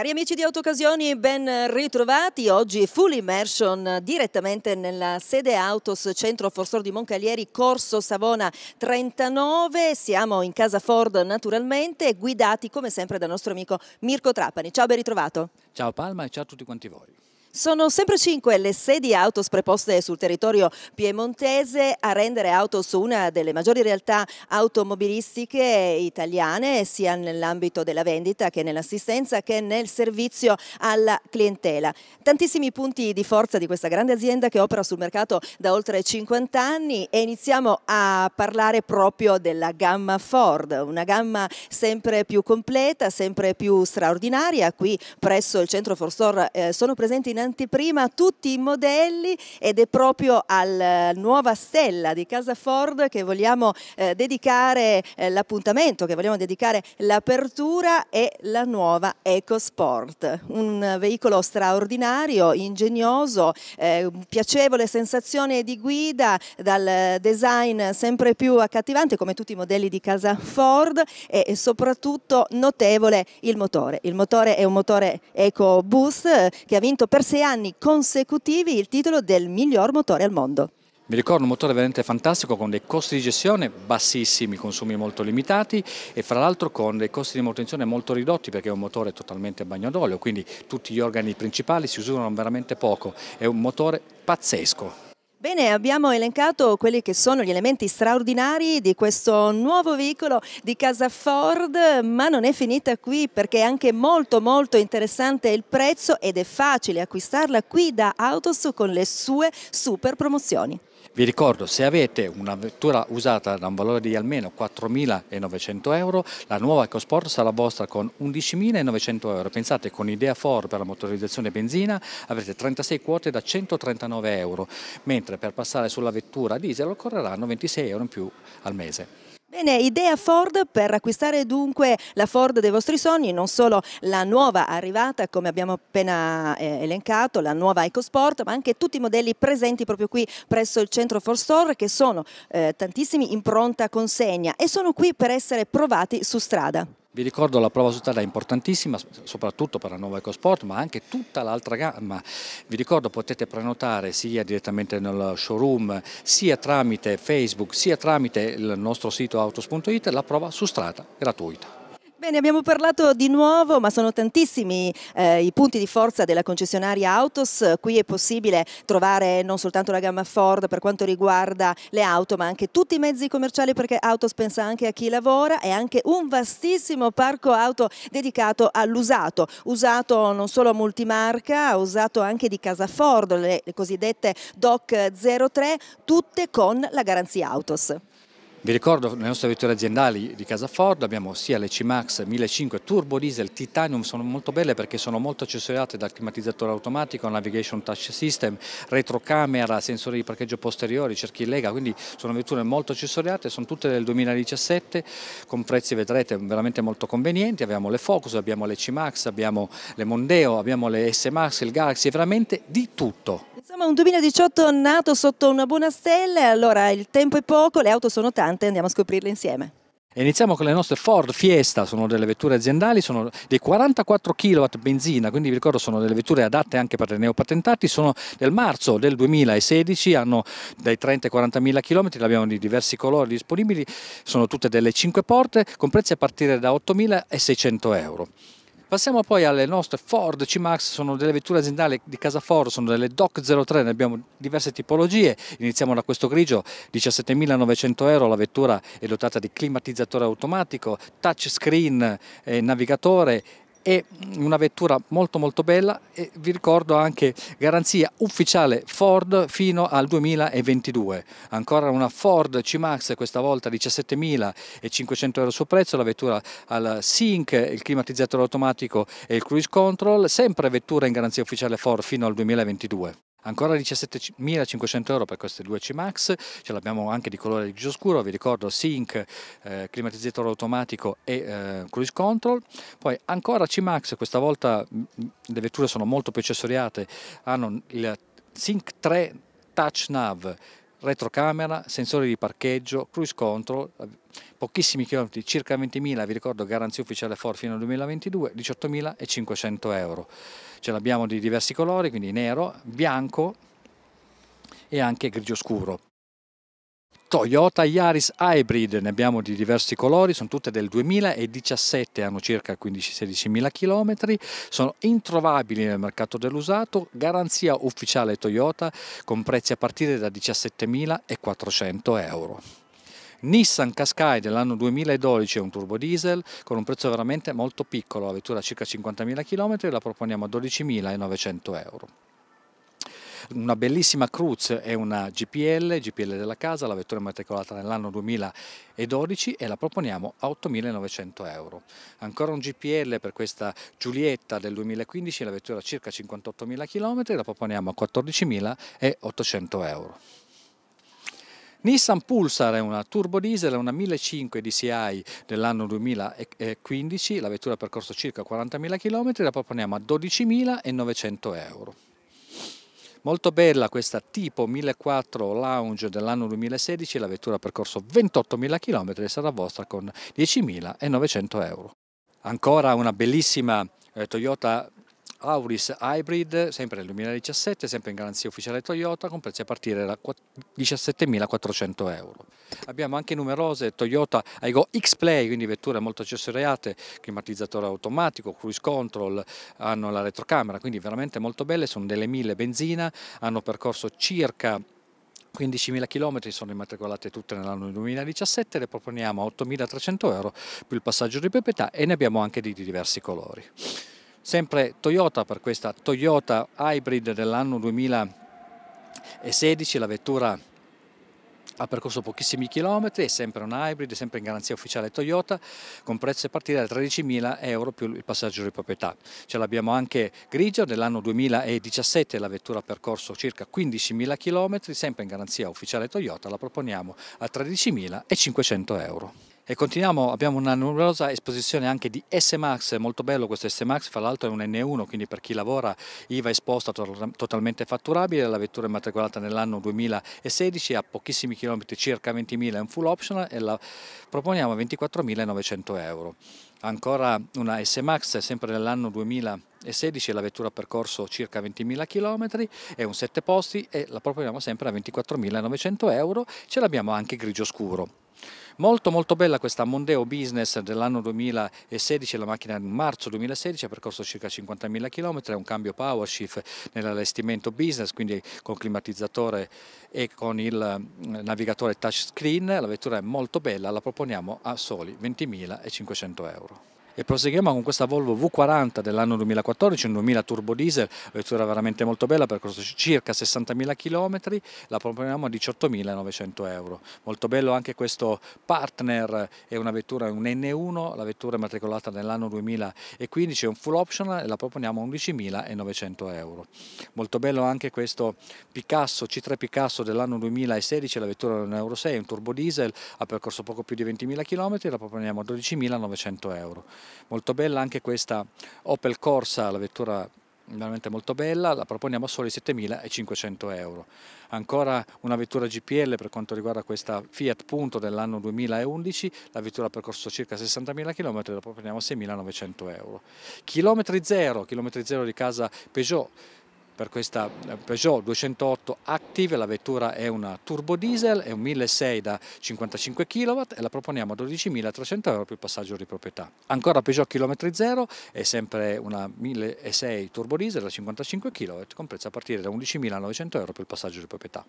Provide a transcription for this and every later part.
Cari amici di Autoccasioni, ben ritrovati. Oggi full immersion direttamente nella sede Autos Centro Forsor di Moncalieri, Corso Savona 39. Siamo in casa Ford naturalmente, guidati come sempre dal nostro amico Mirko Trapani. Ciao, ben ritrovato. Ciao Palma e ciao a tutti quanti voi. Sono sempre cinque le sedi autos preposte sul territorio piemontese a rendere auto su una delle maggiori realtà automobilistiche italiane, sia nell'ambito della vendita che nell'assistenza che nel servizio alla clientela. Tantissimi punti di forza di questa grande azienda che opera sul mercato da oltre 50 anni e iniziamo a parlare proprio della gamma Ford, una gamma sempre più completa, sempre più straordinaria. Qui presso il centro Forstore eh, sono presenti in anteprima tutti i modelli ed è proprio alla eh, nuova stella di Casa Ford che vogliamo eh, dedicare eh, l'appuntamento, che vogliamo dedicare l'apertura e la nuova EcoSport. Un veicolo straordinario, ingegnoso, eh, piacevole sensazione di guida dal design sempre più accattivante come tutti i modelli di Casa Ford e soprattutto notevole il motore. Il motore è un motore EcoBoost eh, che ha vinto per sei anni consecutivi il titolo del miglior motore al mondo. Mi ricordo un motore veramente fantastico con dei costi di gestione bassissimi, consumi molto limitati e fra l'altro con dei costi di manutenzione molto ridotti perché è un motore totalmente a bagno d'olio, quindi tutti gli organi principali si usano veramente poco, è un motore pazzesco. Bene, abbiamo elencato quelli che sono gli elementi straordinari di questo nuovo veicolo di casa Ford, ma non è finita qui perché è anche molto molto interessante il prezzo ed è facile acquistarla qui da Autos con le sue super promozioni. Vi ricordo, se avete una vettura usata da un valore di almeno 4.900 euro, la nuova EcoSport sarà vostra con 11.900 euro. Pensate, con Idea 4 per la motorizzazione benzina avrete 36 quote da 139 euro, mentre per passare sulla vettura diesel occorreranno 26 euro in più al mese. Bene, idea Ford per acquistare dunque la Ford dei vostri sogni, non solo la nuova arrivata come abbiamo appena eh, elencato, la nuova EcoSport, ma anche tutti i modelli presenti proprio qui presso il centro Ford Store che sono eh, tantissimi in pronta consegna e sono qui per essere provati su strada. Vi ricordo la prova su strada è importantissima, soprattutto per la nuova EcoSport, ma anche tutta l'altra gamma. Vi ricordo potete prenotare sia direttamente nel showroom, sia tramite Facebook, sia tramite il nostro sito autos.it la prova su strada gratuita. Bene, abbiamo parlato di nuovo, ma sono tantissimi eh, i punti di forza della concessionaria Autos. Qui è possibile trovare non soltanto la gamma Ford per quanto riguarda le auto, ma anche tutti i mezzi commerciali perché Autos pensa anche a chi lavora e anche un vastissimo parco auto dedicato all'usato, usato non solo a multimarca, usato anche di casa Ford, le, le cosiddette DOC 03, tutte con la garanzia Autos. Vi ricordo le nostre vetture aziendali di casa Ford abbiamo sia le C-Max 1500 Turbo Diesel Titanium, sono molto belle perché sono molto accessoriate dal climatizzatore automatico, navigation touch system, retrocamera, sensori di parcheggio posteriori, cerchi in lega, quindi sono vetture molto accessoriate, sono tutte del 2017 con prezzi vedrete veramente molto convenienti, abbiamo le Focus, abbiamo le C-Max, abbiamo le Mondeo, abbiamo le S-Max, il Galaxy, veramente di tutto. Insomma un 2018 nato sotto una buona stella, allora il tempo è poco, le auto sono tante interessante, andiamo a scoprirle insieme. Iniziamo con le nostre Ford Fiesta, sono delle vetture aziendali, sono dei 44 kW benzina, quindi vi ricordo sono delle vetture adatte anche per i neopatentati, sono del marzo del 2016, hanno dai 30 ai 40 mila km, le abbiamo di diversi colori disponibili, sono tutte delle 5 porte con prezzi a partire da 8.600 euro. Passiamo poi alle nostre Ford C-Max, sono delle vetture aziendali di casa Ford, sono delle DOC 03, ne abbiamo diverse tipologie, iniziamo da questo grigio, 17.900 euro, la vettura è dotata di climatizzatore automatico, touchscreen, eh, navigatore, è una vettura molto molto bella e vi ricordo anche garanzia ufficiale Ford fino al 2022 ancora una Ford C-Max questa volta 17.500 euro sul prezzo la vettura al sync il climatizzatore automatico e il cruise control sempre vettura in garanzia ufficiale Ford fino al 2022 Ancora 17.500 euro per queste due C-Max, ce l'abbiamo anche di colore grigio scuro, vi ricordo Sync, eh, climatizzatore automatico e eh, cruise control. Poi ancora C-Max, questa volta le vetture sono molto più accessoriate, hanno il Sync 3 Touch Nav, retrocamera, sensori di parcheggio, cruise control, pochissimi chilometri, circa 20.000, vi ricordo garanzia ufficiale Ford fino al 2022, 18.500 euro ce l'abbiamo di diversi colori, quindi nero, bianco e anche grigio scuro. Toyota Yaris Hybrid, ne abbiamo di diversi colori, sono tutte del 2017, hanno circa 15-16 mila chilometri, sono introvabili nel mercato dell'usato, garanzia ufficiale Toyota con prezzi a partire da 17.400 euro. Nissan Qashqai dell'anno 2012 è un turbo diesel con un prezzo veramente molto piccolo, la vettura ha circa 50.000 km, e la proponiamo a 12.900 euro una bellissima Cruz è una GPL, GPL della casa, la vettura immatricolata nell'anno 2012 e la proponiamo a 8.900 euro. Ancora un GPL per questa Giulietta del 2015, la vettura ha circa 58.000 km, la proponiamo a 14.800 euro. Nissan Pulsar è una turbo diesel, è una 1500 DCI dell'anno 2015, la vettura ha percorso circa 40.000 km, la proponiamo a 12.900 euro. Molto bella questa tipo 1.400 Lounge dell'anno 2016, la vettura ha percorso 28.000 km e sarà vostra con 10.900 euro. Ancora una bellissima eh, Toyota Auris Hybrid, sempre nel 2017, sempre in garanzia ufficiale Toyota, con prezzi a partire da 17.400 euro. Abbiamo anche numerose Toyota Aigo X-Play, quindi vetture molto accessoriate, climatizzatore automatico, cruise control, hanno la retrocamera, quindi veramente molto belle, sono delle 1000 benzina, hanno percorso circa 15.000 km sono immatricolate tutte nell'anno 2017, le proponiamo a 8.300 euro più il passaggio di proprietà e ne abbiamo anche di diversi colori. Sempre Toyota per questa Toyota Hybrid dell'anno 2016, la vettura ha percorso pochissimi chilometri, è sempre un hybrid, è sempre in garanzia ufficiale Toyota, con prezzi a partire da 13.000 euro più il passaggio di proprietà. Ce l'abbiamo anche grigia, nell'anno 2017 la vettura ha percorso circa 15.000 chilometri, sempre in garanzia ufficiale Toyota, la proponiamo a 13.500 euro. E continuiamo, abbiamo una numerosa esposizione anche di S-Max, molto bello questo S-Max, fra l'altro è un N1, quindi per chi lavora IVA esposta to totalmente fatturabile, la vettura è matricolata nell'anno 2016, a pochissimi chilometri, circa 20.000, è un full optional e la proponiamo a 24.900 euro. Ancora una S-Max, sempre nell'anno 2016, la vettura ha percorso circa 20.000 km, è un 7 posti e la proponiamo sempre a 24.900 euro, ce l'abbiamo anche grigio scuro. Molto molto bella questa Mondeo Business dell'anno 2016, la macchina in marzo 2016 ha percorso circa 50.000 km, è un cambio PowerShift nell'allestimento business, quindi con climatizzatore e con il eh, navigatore touchscreen, la vettura è molto bella, la proponiamo a soli 20.500 euro e proseguiamo con questa Volvo V40 dell'anno 2014, un 2000 turbo diesel, vettura veramente molto bella, percorso circa 60.000 km, la proponiamo a 18.900 euro. Molto bello anche questo partner, è una vettura, un N1, la vettura è matricolata nell'anno 2015, è un full optional e la proponiamo a 11.900 euro. Molto bello anche questo Picasso, C3 Picasso dell'anno 2016, la vettura è un Euro 6, un turbo diesel, ha percorso poco più di 20.000 km, la proponiamo a 12.900 euro molto bella anche questa Opel Corsa, la vettura veramente molto bella, la proponiamo a soli 7.500 euro. Ancora una vettura GPL per quanto riguarda questa Fiat Punto dell'anno 2011, la vettura ha percorso circa 60.000 km, la proponiamo a 6.900 euro. Chilometri zero, chilometri zero di casa Peugeot, per questa eh, Peugeot 208 Active, la vettura è una turbo diesel, è un 1.600 da 55 kW e la proponiamo a 12.300 euro più passaggio di proprietà. Ancora Peugeot chilometri zero, è sempre una 1.600 turbo diesel da 55 kW, con prezzo a partire da 11.900 euro più passaggio di proprietà.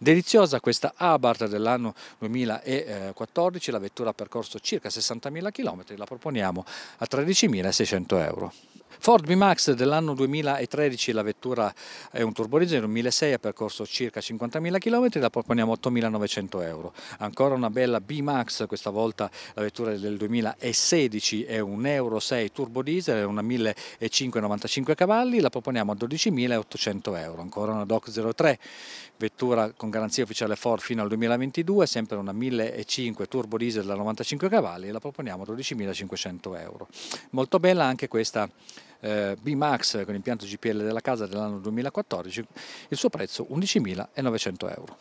Deliziosa questa Abarth dell'anno 2014, eh, la vettura ha percorso circa 60.000 km, la proponiamo a 13.600 euro. Ford B-Max dell'anno 2013, la vettura è un turborigeno, 1.600 ha percorso circa 50.000 km, la proponiamo a 8.900 euro. Ancora una bella B-Max, questa volta la vettura del 2016 è un Euro 6 turbo diesel, è una 1.595 cavalli, la proponiamo a 12.800 euro. Ancora una DOC 03, vettura con garanzia ufficiale Ford fino al 2022, sempre una 1.500 turbo diesel da 95 cavalli, la proponiamo a 12.500 euro. Molto bella anche questa eh, B-Max con impianto GPL della casa dell'anno 2014, il suo prezzo 11.900 euro.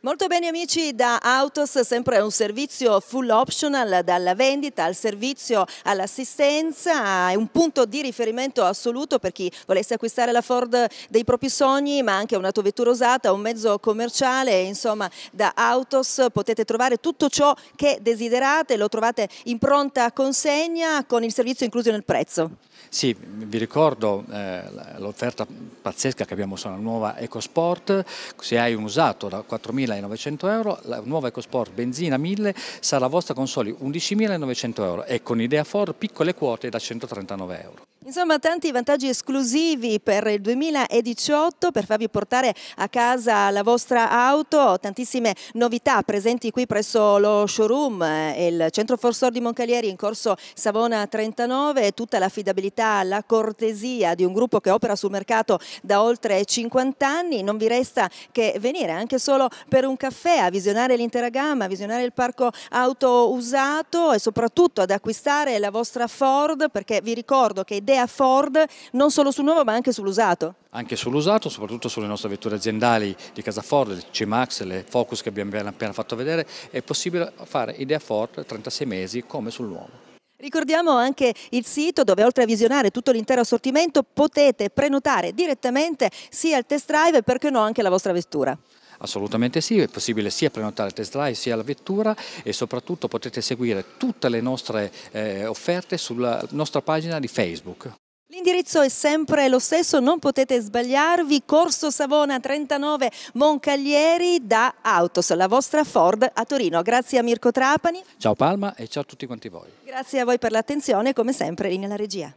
Molto bene amici da Autos, sempre un servizio full optional dalla vendita al servizio all'assistenza, è un punto di riferimento assoluto per chi volesse acquistare la Ford dei propri sogni ma anche un'autovettura usata, un mezzo commerciale, insomma da Autos potete trovare tutto ciò che desiderate, lo trovate in pronta consegna con il servizio incluso nel prezzo. Sì, vi ricordo eh, l'offerta pazzesca che abbiamo sulla nuova EcoSport, se hai un usato da 4.900 euro, la nuova EcoSport benzina 1000 sarà vostra con soli 11.900 euro e con Idea Ford piccole quote da 139 euro. Insomma, tanti vantaggi esclusivi per il 2018 per farvi portare a casa la vostra auto, tantissime novità presenti qui presso lo showroom eh, il centro Forstor di Moncalieri in corso Savona 39, tutta l'affidabilità, la cortesia di un gruppo che opera sul mercato da oltre 50 anni, non vi resta che venire anche solo per un caffè a visionare l'intera gamma, a visionare il parco auto usato e soprattutto ad acquistare la vostra Ford perché vi ricordo che è idea Ford non solo sul nuovo ma anche sull'usato? Anche sull'usato, soprattutto sulle nostre vetture aziendali di casa Ford, le C-Max, le Focus che abbiamo appena fatto vedere, è possibile fare idea Ford 36 mesi come sul nuovo. Ricordiamo anche il sito dove oltre a visionare tutto l'intero assortimento potete prenotare direttamente sia il test drive perché no anche la vostra vettura. Assolutamente sì, è possibile sia prenotare il test drive sia la vettura e soprattutto potete seguire tutte le nostre eh, offerte sulla nostra pagina di Facebook. L'indirizzo è sempre lo stesso, non potete sbagliarvi, Corso Savona 39 Moncaglieri da Autos, la vostra Ford a Torino. Grazie a Mirko Trapani. Ciao Palma e ciao a tutti quanti voi. Grazie a voi per l'attenzione, come sempre linea la regia.